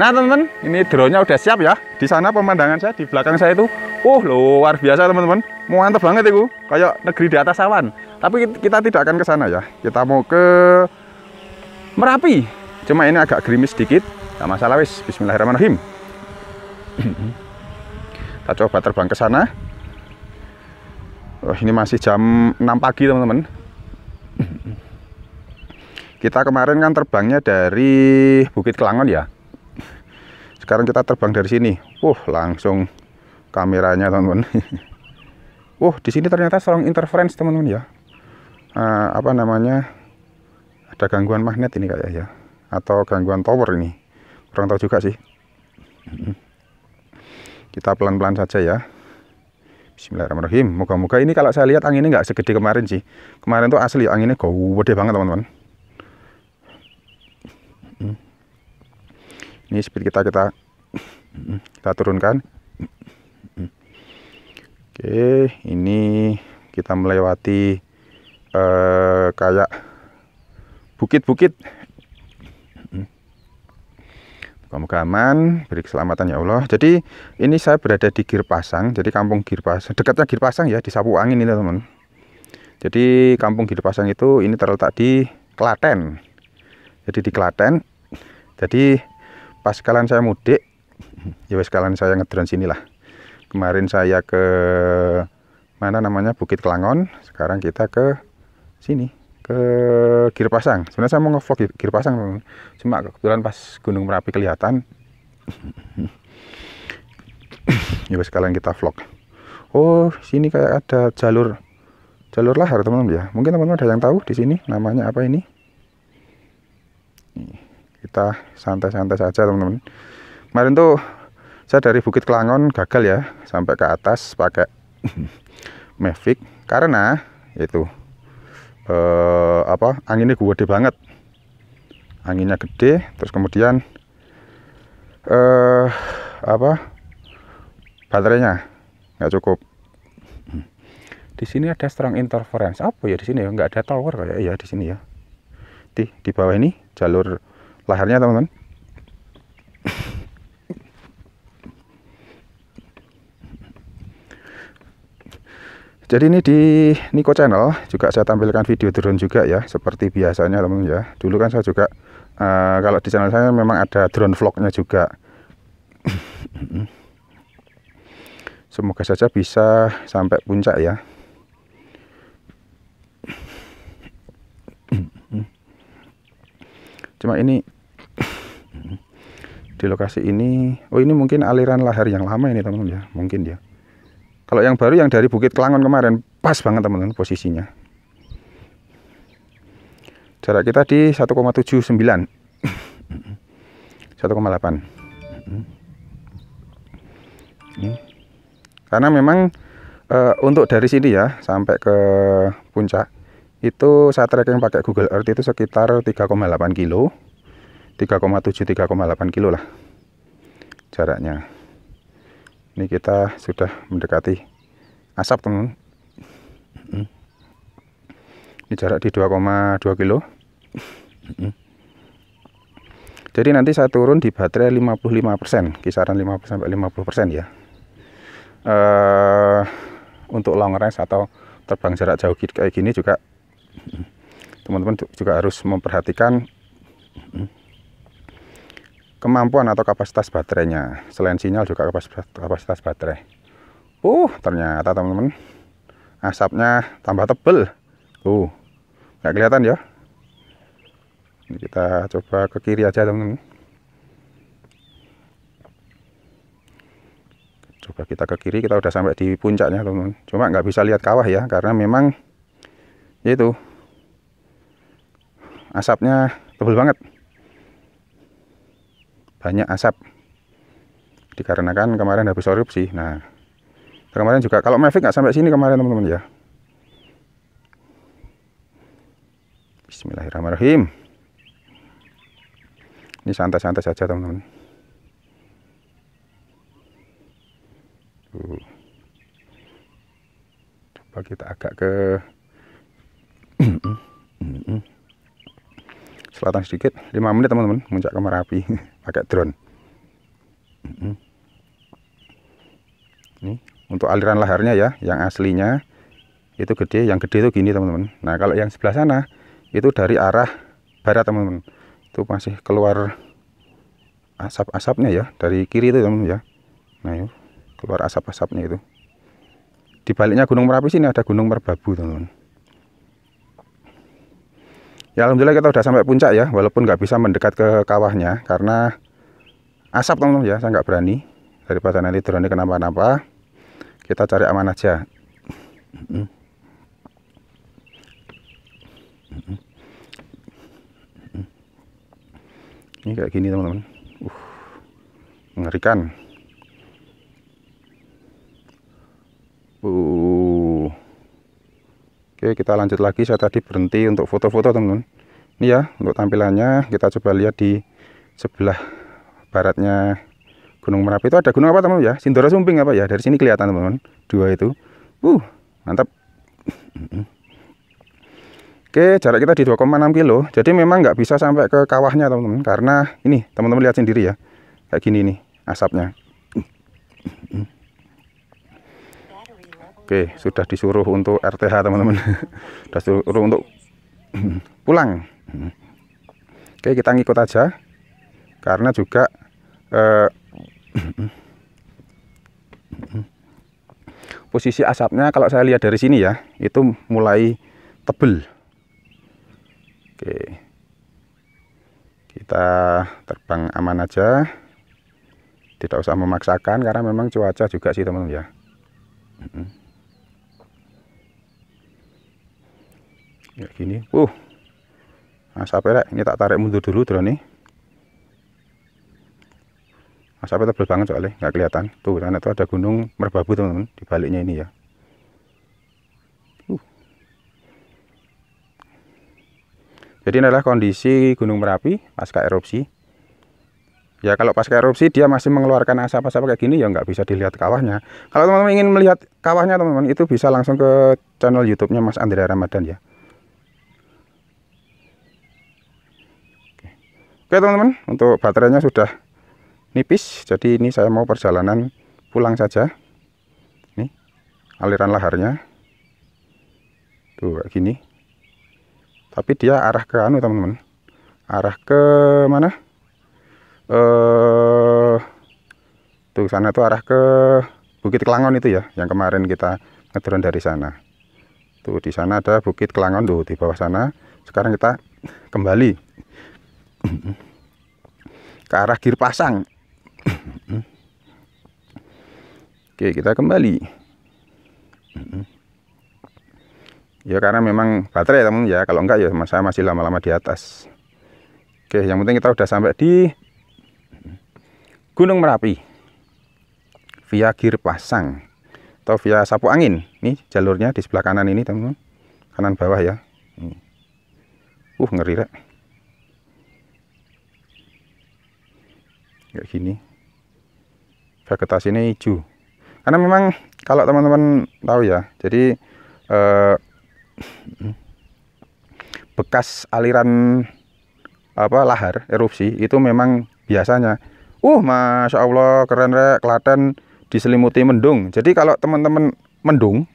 Nah teman-teman, ini drone-nya udah siap ya. Di sana pemandangan saya, di belakang saya itu, uh luar biasa teman-teman. Mantap banget itu, kayak negeri di atas awan. Tapi kita tidak akan ke sana ya. Kita mau ke Merapi. Cuma ini agak gerimis sedikit. Tidak masalah wis, bismillahirrahmanirrahim. kita coba terbang ke sana. Oh, ini masih jam 6 pagi teman-teman. Kita kemarin kan terbangnya dari Bukit Kelangon ya sekarang kita terbang dari sini uh langsung kameranya teman-teman uh di sini ternyata strong interference teman-teman ya uh, apa namanya ada gangguan magnet ini kayak ya atau gangguan tower ini kurang tahu juga sih kita pelan-pelan saja ya Bismillahirrahmanirrahim moga-moga ini kalau saya lihat anginnya nggak segede kemarin sih kemarin tuh asli anginnya gede banget teman-teman ini speed kita kita kita turunkan oke ini kita melewati eh, kayak bukit-bukit Semoga aman, beri keselamatan ya Allah. Jadi ini saya berada di Gir Pasang, jadi kampung Gir Pasang, dekatnya Gir Pasang ya di Sapu Angin ini teman. Jadi kampung Gir Pasang itu ini terletak di Klaten. Jadi di Klaten. Jadi pas kalian saya mudik ya wes kalian saya ngedron sinilah kemarin saya ke mana namanya Bukit Kelangon sekarang kita ke sini ke Gir Pasang sebenarnya saya mau ngevlog Gir Pasang cuma kebetulan pas Gunung Merapi kelihatan ya wes kalian kita vlog oh sini kayak ada jalur jalur lahar teman-teman ya mungkin teman-teman ada yang tahu di sini namanya apa ini kita santai-santai saja teman-teman kemarin tuh saya dari Bukit Kelangon gagal ya sampai ke atas pakai Mavic karena itu eh, apa anginnya gede banget anginnya gede terus kemudian eh, apa baterainya nggak cukup di sini ada strong interference apa ya di sini ya nggak ada tower kayak ya di sini ya di di bawah ini jalur lahirnya teman-teman jadi ini di Niko Channel juga saya tampilkan video drone juga ya seperti biasanya teman-teman ya dulu kan saya juga uh, kalau di channel saya memang ada drone vlognya juga semoga saja bisa sampai puncak ya cuma ini di lokasi ini oh ini mungkin aliran lahar yang lama ini teman-teman ya mungkin dia. Ya. kalau yang baru yang dari Bukit Kelangon kemarin pas banget teman-teman posisinya jarak kita di 1,79 1,8 mm-hmm. karena memang e, untuk dari sini ya sampai ke puncak itu saya tracking pakai Google Earth itu sekitar 3,8 kilo 3,7-3,8 kilo lah jaraknya ini kita sudah mendekati asap teman ini jarak di 2,2 kilo jadi nanti saya turun di baterai 55% kisaran 50 50% ya uh, untuk long range atau terbang jarak jauh kayak gini juga teman-teman juga harus memperhatikan kemampuan atau kapasitas baterainya selain sinyal juga kapasitas, baterai uh ternyata teman-teman asapnya tambah tebel Uh nggak kelihatan ya ini kita coba ke kiri aja teman-teman coba kita ke kiri kita udah sampai di puncaknya teman-teman cuma nggak bisa lihat kawah ya karena memang itu asapnya tebel banget banyak asap dikarenakan kemarin habis erupsi nah kemarin juga kalau Mavic nggak sampai sini kemarin teman-teman ya Bismillahirrahmanirrahim ini santai-santai saja teman-teman coba kita agak ke selatan sedikit 5 menit teman-teman muncak ke Merapi pakai drone. Ini untuk aliran laharnya ya, yang aslinya itu gede, yang gede itu gini teman-teman. Nah kalau yang sebelah sana itu dari arah barat teman-teman, itu masih keluar asap-asapnya ya dari kiri itu teman-teman ya. Nah yuk, keluar asap-asapnya itu. Di baliknya Gunung Merapi sini ada Gunung Merbabu teman-teman. Ya Alhamdulillah kita sudah sampai puncak ya Walaupun nggak bisa mendekat ke kawahnya Karena asap teman-teman ya Saya nggak berani Daripada nanti drone kenapa-napa Kita cari aman aja Ini kayak gini teman-teman uh, Mengerikan Uh Oke kita lanjut lagi saya tadi berhenti untuk foto-foto teman-teman ini ya untuk tampilannya kita coba lihat di sebelah baratnya Gunung Merapi itu ada gunung apa teman-teman ya Sindoro Sumping apa ya dari sini kelihatan teman-teman dua itu uh mantap Oke, jarak kita di 2,6 kilo. Jadi memang nggak bisa sampai ke kawahnya, teman-teman. Karena ini, teman-teman lihat sendiri ya. Kayak gini nih asapnya. Oke, sudah disuruh untuk RTH teman-teman. sudah disuruh untuk pulang. Oke, kita ngikut aja. Karena juga eh, posisi asapnya kalau saya lihat dari sini ya, itu mulai tebel. Oke. Kita terbang aman aja. Tidak usah memaksakan karena memang cuaca juga sih teman-teman ya. Mm-hmm. ya gini uh sampai rek ini tak tarik mundur dulu drone asapnya tebal banget soalnya nggak kelihatan tuh karena itu ada gunung merbabu teman-teman di baliknya ini ya uh. jadi ini adalah kondisi gunung merapi pasca erupsi ya kalau pasca erupsi dia masih mengeluarkan asap-asap kayak gini ya nggak bisa dilihat kawahnya kalau teman-teman ingin melihat kawahnya teman-teman itu bisa langsung ke channel youtube nya mas Andrea Ramadan ya Oke teman-teman untuk baterainya sudah nipis jadi ini saya mau perjalanan pulang saja Nih aliran laharnya tuh kayak gini tapi dia arah ke anu teman-teman arah ke mana eh tuh sana tuh arah ke Bukit Kelangon itu ya yang kemarin kita ngedron dari sana tuh di sana ada Bukit Kelangon tuh di bawah sana sekarang kita kembali ke arah gear pasang Oke kita kembali ya karena memang baterai ya, teman ya kalau enggak ya saya masih lama-lama di atas Oke yang penting kita sudah sampai di Gunung Merapi via gear Pasang atau via Sapu Angin ini jalurnya di sebelah kanan ini teman-teman kanan bawah ya uh ngeri rek kayak gini vegetasi ini hijau karena memang kalau teman-teman tahu ya jadi eh, bekas aliran apa lahar erupsi itu memang biasanya uh masya allah keren rek Klaten diselimuti mendung jadi kalau teman-teman mendung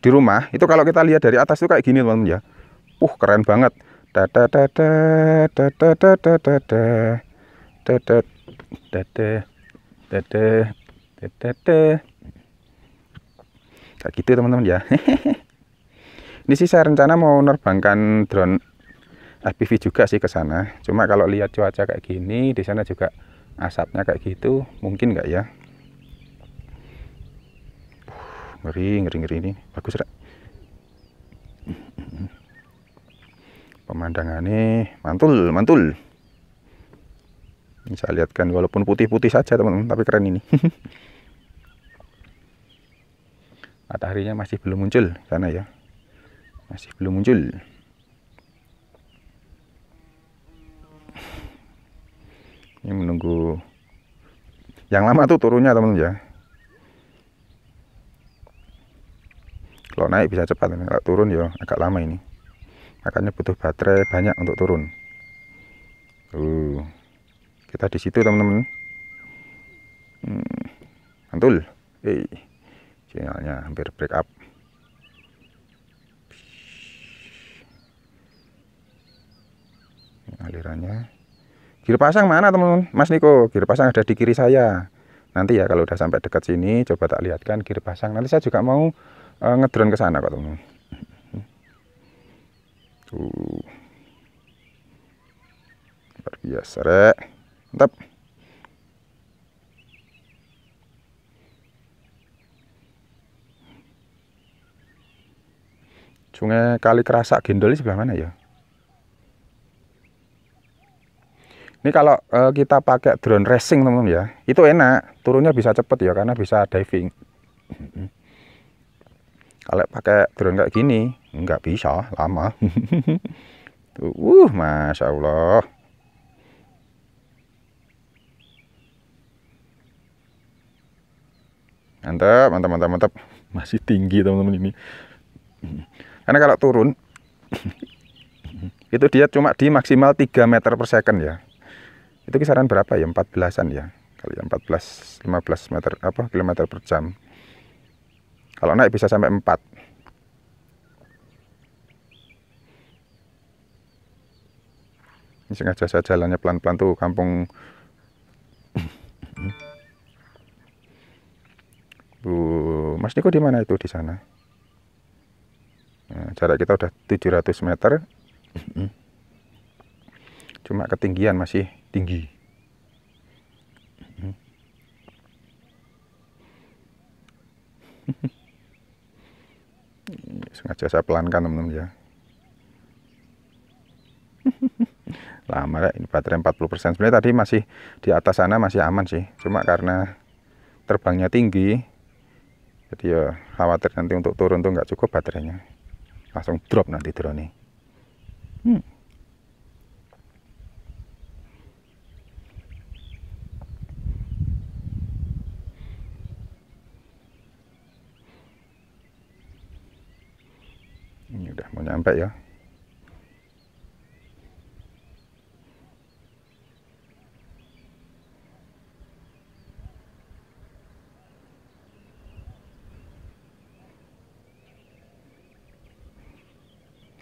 di rumah itu kalau kita lihat dari atas itu kayak gini teman-teman ya uh keren banget da da da da Tete, teteh kayak gitu teman-teman ya ini sih saya rencana mau nerbangkan drone FPV juga sih ke sana cuma kalau lihat cuaca kayak gini di sana juga asapnya kayak gitu mungkin nggak ya ngeri ngeri ngeri ini bagus rak pemandangannya mantul mantul bisa lihat kan walaupun putih-putih saja teman-teman tapi keren ini mataharinya masih belum muncul sana ya masih belum muncul ini menunggu yang lama tuh turunnya teman-teman ya kalau naik bisa cepat kalau turun ya agak lama ini makanya butuh baterai banyak untuk turun uh kita di situ teman-teman hmm, mantul eh sinyalnya hampir break up alirannya Gir pasang mana teman-teman Mas Niko gir pasang ada di kiri saya nanti ya kalau udah sampai dekat sini coba tak lihatkan gir pasang nanti saya juga mau uh, eh, ngedron ke sana kok teman-teman tuh luar biasa rek mantap sungai kali kerasak gendol sebelah mana ya ini kalau uh, kita pakai drone racing teman-teman ya itu enak turunnya bisa cepet ya karena bisa diving kalau pakai drone kayak gini nggak bisa lama tuh uh, masya Allah mantap mantap mantap mantap masih tinggi teman-teman ini karena kalau turun itu dia cuma di maksimal 3 meter per second ya itu kisaran berapa ya 14an ya kali 14 ya. 15 meter apa kilometer per jam kalau naik bisa sampai 4 ini sengaja saya jalannya pelan-pelan tuh kampung Bu Mas Niko di mana itu di sana? Nah, jarak kita udah 700 meter. Cuma ketinggian masih tinggi. Sengaja saya pelankan teman-teman ya. Lama ya, ini baterai 40%. Sebenarnya tadi masih di atas sana masih aman sih. Cuma karena terbangnya tinggi, jadi ya khawatir nanti untuk turun tuh nggak cukup baterainya langsung drop nanti drone hmm. ini udah mau nyampe ya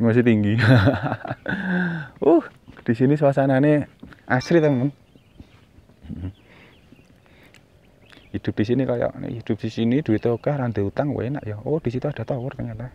masih tinggi uh di sini suasana suasananya asri teman hidup di sini kayak hidup di sini duit oke rantai utang wah enak ya oh di situ ada tower ternyata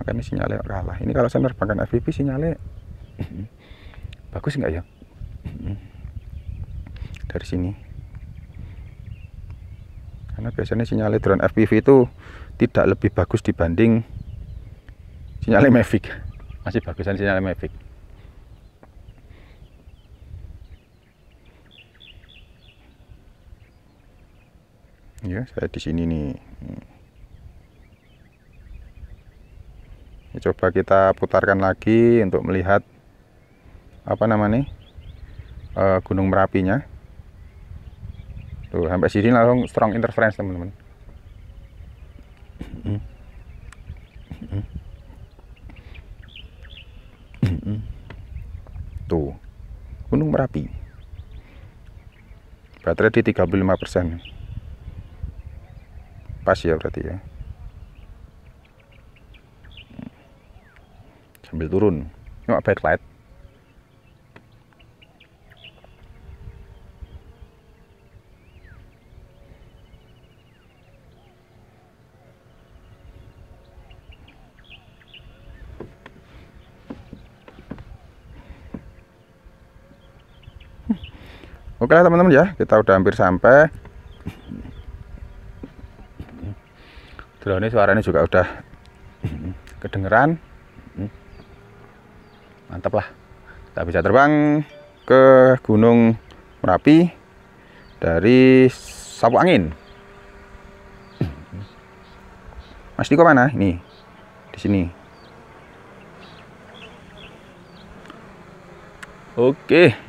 makanya sinyalnya kalah ini kalau saya menerbangkan FPV sinyalnya bagus nggak ya dari sini karena biasanya sinyalnya drone FPV itu tidak lebih bagus dibanding sinyalnya Mavic masih bagusan sinyalnya Mavic ya saya di sini nih ya, coba kita putarkan lagi untuk melihat apa namanya uh, gunung merapinya tuh sampai sini langsung strong interference teman-teman Tuh, Gunung Merapi. Baterai di 35%. Pas ya berarti ya. Sambil turun. Yuk backlight. Oke teman-teman ya kita udah hampir sampai drone suaranya juga udah kedengeran mantap lah kita bisa terbang ke Gunung Merapi dari sapu angin Mas Diko mana ini di sini Oke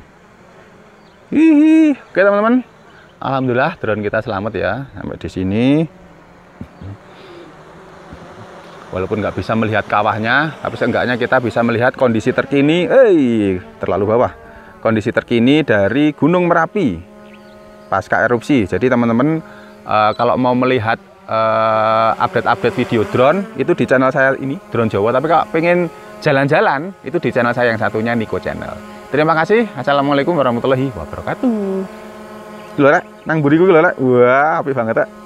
Hihi. Oke teman-teman, alhamdulillah drone kita selamat ya sampai di sini. Walaupun nggak bisa melihat kawahnya, tapi seenggaknya kita bisa melihat kondisi terkini. Hei, terlalu bawah. Kondisi terkini dari Gunung Merapi pasca erupsi. Jadi teman-teman uh, kalau mau melihat eh, update-update uh, video drone itu di channel saya ini drone Jawa tapi kalau pengen jalan-jalan itu di channel saya yang satunya Niko Channel Terima kasih. Assalamualaikum warahmatullahi wabarakatuh. Lora, nang buriku lora. Wah, apik banget ya